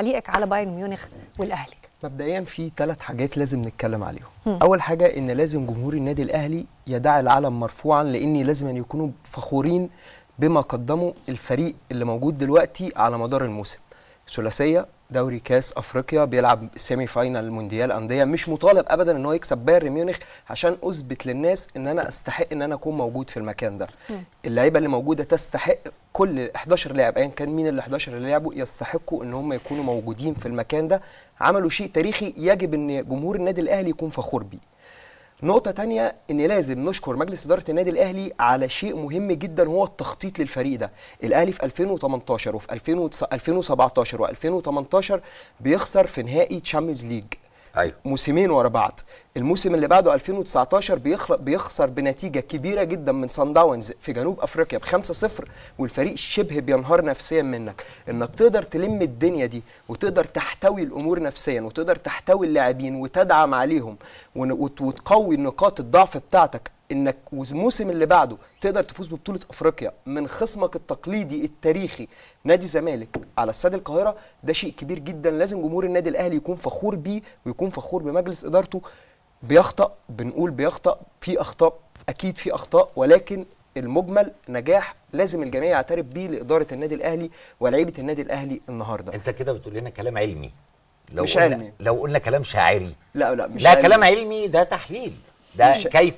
تعليقك على بايرن ميونخ والاهلي مبدئيا في ثلاث حاجات لازم نتكلم عليهم مم. اول حاجه ان لازم جمهور النادي الاهلي يدعي العلم مرفوعا لان لازم أن يكونوا فخورين بما قدمه الفريق اللي موجود دلوقتي على مدار الموسم ثلاثيه دوري كاس افريقيا بيلعب سيمي فاينال مونديال انديه مش مطالب ابدا ان هو يكسب بايرن ميونخ عشان اثبت للناس ان انا استحق ان انا اكون موجود في المكان ده اللعيبه اللي موجوده تستحق كل 11 لاعب ايا كان مين ال 11 اللي لعبوا يستحقوا ان هم يكونوا موجودين في المكان ده عملوا شيء تاريخي يجب ان جمهور النادي الاهلي يكون فخور بيه نقطة تانية إن لازم نشكر مجلس إدارة النادي الأهلي على شيء مهم جدا هو التخطيط للفريق ده، الأهلي في 2018 وفي 2017 و2018 بيخسر في نهائي تشامبيونز ليج، أيوة. موسمين ورا بعض الموسم اللي بعده 2019 بيخلق بيخسر بنتيجه كبيره جدا من سان داونز في جنوب افريقيا ب 5-0 والفريق شبه بينهار نفسيا منك انك تقدر تلم الدنيا دي وتقدر تحتوي الامور نفسيا وتقدر تحتوي اللاعبين وتدعم عليهم وتقوي نقاط الضعف بتاعتك انك والموسم اللي بعده تقدر تفوز ببطوله افريقيا من خصمك التقليدي التاريخي نادي زمالك على استاد القاهره ده شيء كبير جدا لازم جمهور النادي الاهلي يكون فخور بيه ويكون فخور بمجلس ادارته بيخطأ بنقول بيخطأ في اخطاء اكيد في اخطاء ولكن المجمل نجاح لازم الجميع يعترف بيه لاداره النادي الاهلي ولعيبه النادي الاهلي النهارده انت كده بتقول لنا كلام علمي لو مش قلنا علمي لو قلنا كلام شاعري لا لا مش لا علمي. كلام علمي ده تحليل ده كيف